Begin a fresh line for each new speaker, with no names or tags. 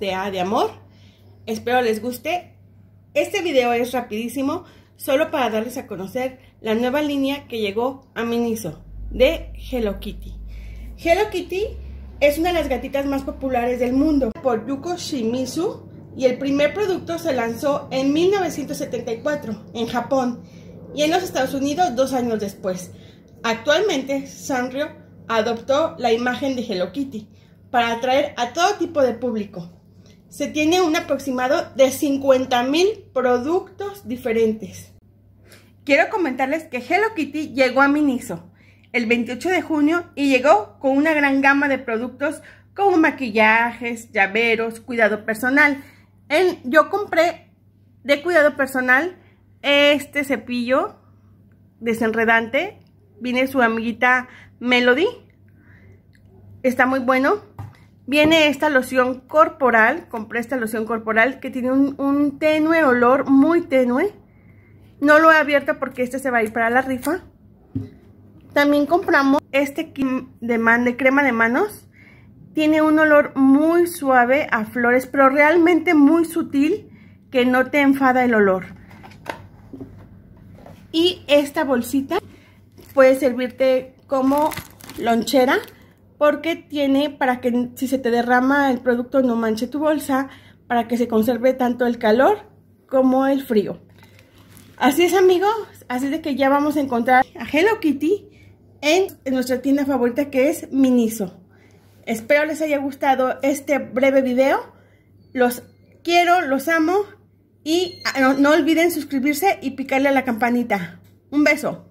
de A de Amor. Espero les guste. Este video es rapidísimo, solo para darles a conocer la nueva línea que llegó a Miniso, de Hello Kitty. Hello Kitty es una de las gatitas más populares del mundo por Yuko Shimizu y el primer producto se lanzó en 1974 en Japón y en los Estados Unidos dos años después. Actualmente, Sanrio adoptó la imagen de Hello Kitty para atraer a todo tipo de público, se tiene un aproximado de 50.000 productos diferentes. Quiero comentarles que Hello Kitty llegó a Miniso el 28 de junio y llegó con una gran gama de productos como maquillajes, llaveros, cuidado personal. yo compré de cuidado personal este cepillo desenredante. Viene su amiguita Melody. Está muy bueno. Viene esta loción corporal, compré esta loción corporal que tiene un, tenue olor, muy tenue. No lo he abierto porque este se va a ir para la rifa. También compramos este de, man, de crema de manos. Tiene un olor muy suave a flores, pero realmente muy sutil que no te enfada el olor. Y esta bolsita puede servirte como lonchera porque tiene para que si se te derrama el producto no manche tu bolsa, para que se conserve tanto el calor como el frío. Así es amigos, así de que ya vamos a encontrar a Hello Kitty en nuestra tienda favorita que es Miniso. Espero les haya gustado este breve video. Los quiero, los amo y ah, no, no olviden suscribirse y picarle a la campanita. Un beso.